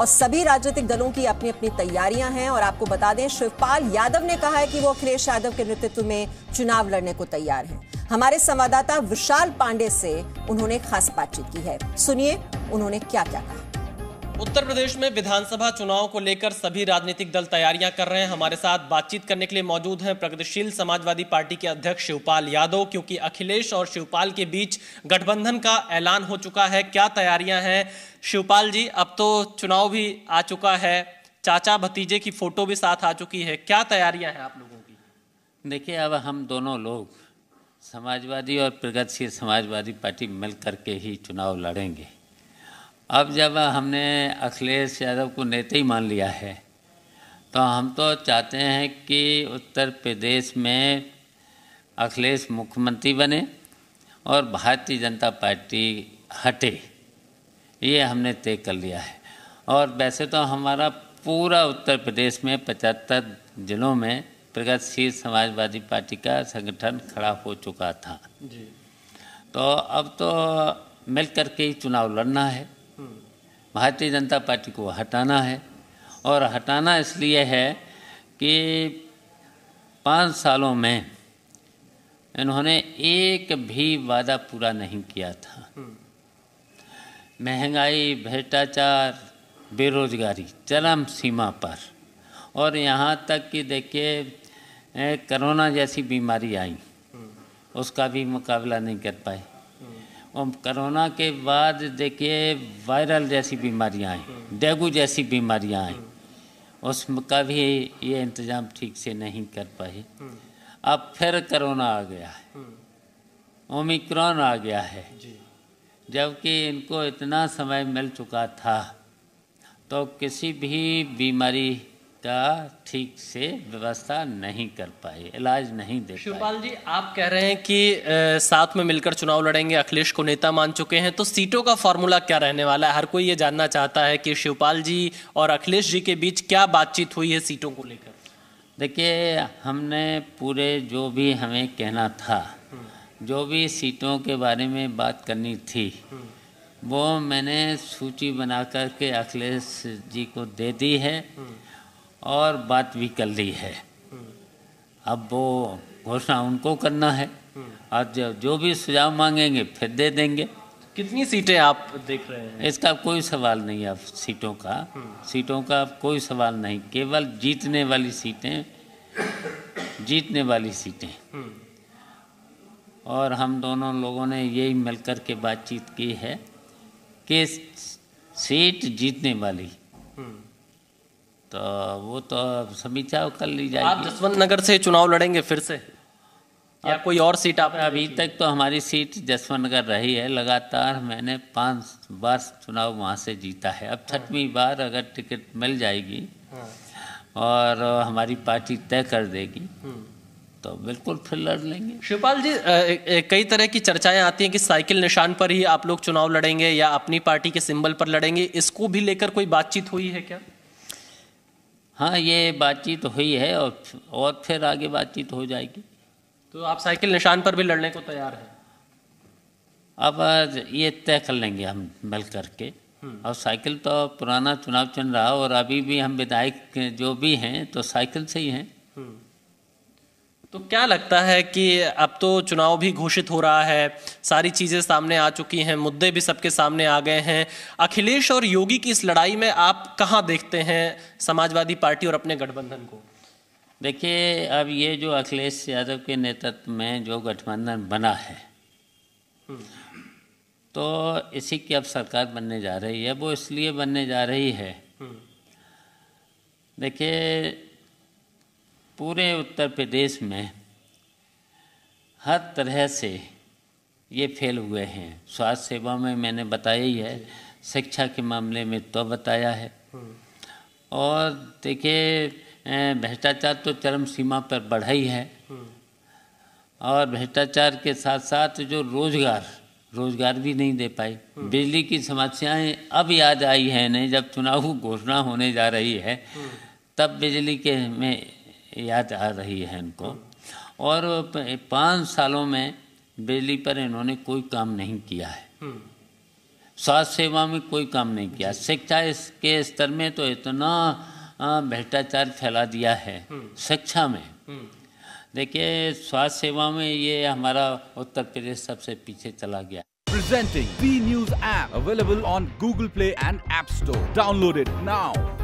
और सभी राजनीतिक दलों की अपनी अपनी तैयारियां हैं और आपको बता दें शिवपाल यादव ने कहा है कि वो अखिलेश यादव के नेतृत्व में चुनाव लड़ने को तैयार हैं हमारे संवाददाता विशाल पांडे से उन्होंने खास बातचीत की है सुनिए उन्होंने क्या क्या कहा उत्तर प्रदेश में विधानसभा चुनाव को लेकर सभी राजनीतिक दल तैयारियां कर रहे हैं हमारे साथ बातचीत करने के लिए मौजूद हैं प्रगतिशील समाजवादी पार्टी के अध्यक्ष शिवपाल यादव क्योंकि अखिलेश और शिवपाल के बीच गठबंधन का ऐलान हो चुका है क्या तैयारियां हैं शिवपाल जी अब तो चुनाव भी आ चुका है चाचा भतीजे की फोटो भी साथ आ चुकी है क्या तैयारियाँ हैं आप लोगों की देखिए अब हम दोनों लोग समाजवादी और प्रगतिशील समाजवादी पार्टी मिल करके ही चुनाव लड़ेंगे अब जब हमने अखिलेश यादव को नेता ही मान लिया है तो हम तो चाहते हैं कि उत्तर प्रदेश में अखिलेश मुख्यमंत्री बने और भारतीय जनता पार्टी हटे ये हमने तय कर लिया है और वैसे तो हमारा पूरा उत्तर प्रदेश में पचहत्तर जिलों में प्रगतिशील समाजवादी पार्टी का संगठन खड़ा हो चुका था जी। तो अब तो मिल के ही चुनाव लड़ना है भारतीय जनता पार्टी को हटाना है और हटाना इसलिए है कि पाँच सालों में इन्होंने एक भी वादा पूरा नहीं किया था महंगाई भ्रष्टाचार बेरोजगारी चरम सीमा पर और यहाँ तक कि देखिए कोरोना जैसी बीमारी आई उसका भी मुकाबला नहीं कर पाए और कोरोना के बाद देखिए वायरल जैसी बीमारियां आई डेंगू जैसी बीमारियाँ आई उसका भी ये इंतज़ाम ठीक से नहीं कर पाए अब फिर कोरोना आ गया है ओमिक्रॉन आ गया है जबकि इनको इतना समय मिल चुका था तो किसी भी बीमारी का ठीक से व्यवस्था नहीं कर पाए इलाज नहीं दे शिवपाल जी आप कह रहे हैं कि आ, साथ में मिलकर चुनाव लड़ेंगे अखिलेश को नेता मान चुके हैं तो सीटों का फॉर्मूला क्या रहने वाला है हर कोई ये जानना चाहता है कि शिवपाल जी और अखिलेश जी के बीच क्या बातचीत हुई है सीटों को लेकर देखिए हमने पूरे जो भी हमें कहना था हम्म। जो भी सीटों के बारे में बात करनी थी हम्म। वो मैंने सूची बना कर के अखिलेश जी को दे दी है हम्म। और बात भी कर ली है अब वो घोषणा उनको करना है और जब जो भी सुझाव मांगेंगे फिर दे देंगे कितनी सीटें आप देख रहे हैं इसका कोई सवाल नहीं है सीटों का सीटों का कोई सवाल नहीं केवल जीतने वाली सीटें जीतने वाली सीटें और हम दोनों लोगों ने यही मिलकर के बातचीत की है कि सीट जीतने वाली तो वो तो समीक्षा कर ली जाएगी आप जसवंत नगर से चुनाव लड़ेंगे फिर से या कोई और सीट आप अभी तक तो हमारी सीट जसवंत नगर रही है लगातार मैंने पाँच बार चुनाव वहाँ से जीता है अब छठवीं हाँ। बार अगर टिकट मिल जाएगी हाँ। और हमारी पार्टी तय कर देगी हम्म। तो बिल्कुल फिर लड़ लेंगे शिवपाल जी कई तरह की चर्चाएं आती हैं कि साइकिल निशान पर ही आप लोग चुनाव लड़ेंगे या अपनी पार्टी के सिंबल पर लड़ेंगे इसको भी लेकर कोई बातचीत हुई है क्या हाँ ये बातचीत हुई है और और फिर आगे बातचीत हो जाएगी तो आप साइकिल निशान पर भी लड़ने को तैयार हैं अब ये तय कर लेंगे हम मिल करके और हम्म। साइकिल तो पुराना चुनाव चल रहा और अभी भी हम विधायक जो भी हैं तो साइकिल से ही हैं हम्म। तो क्या लगता है कि अब तो चुनाव भी घोषित हो रहा है सारी चीज़ें सामने आ चुकी हैं मुद्दे भी सबके सामने आ गए हैं अखिलेश और योगी की इस लड़ाई में आप कहाँ देखते हैं समाजवादी पार्टी और अपने गठबंधन को देखिए अब ये जो अखिलेश यादव के नेतृत्व में जो गठबंधन बना है हम्म। तो इसी की अब सरकार बनने जा रही है वो इसलिए बनने जा रही है हम्म। देखिए पूरे उत्तर प्रदेश में हर तरह से ये फेल हुए हैं स्वास्थ्य सेवा में मैंने बताया ही है शिक्षा के मामले में तो बताया है और देखिए भ्रष्टाचार तो चरम सीमा पर बढ़ा ही है और भ्रष्टाचार के साथ साथ जो रोजगार रोजगार भी नहीं दे पाई बिजली की समस्याएं अब याद आई है नहीं जब चुनाव घोषणा होने जा रही है तब बिजली के में याद आ रही है इनको और पाँच सालों में बिजली पर इन्होंने कोई काम नहीं किया है हम्म। स्वास्थ्य सेवा में कोई काम नहीं किया शिक्षा के स्तर में तो इतना भ्रष्टाचार फैला दिया है हम्म। शिक्षा में हम्म। देखिए स्वास्थ्य सेवा में ये हमारा उत्तर प्रदेश सबसे पीछे चला गया Presenting B News app available on Google Play and App Store. Download it now.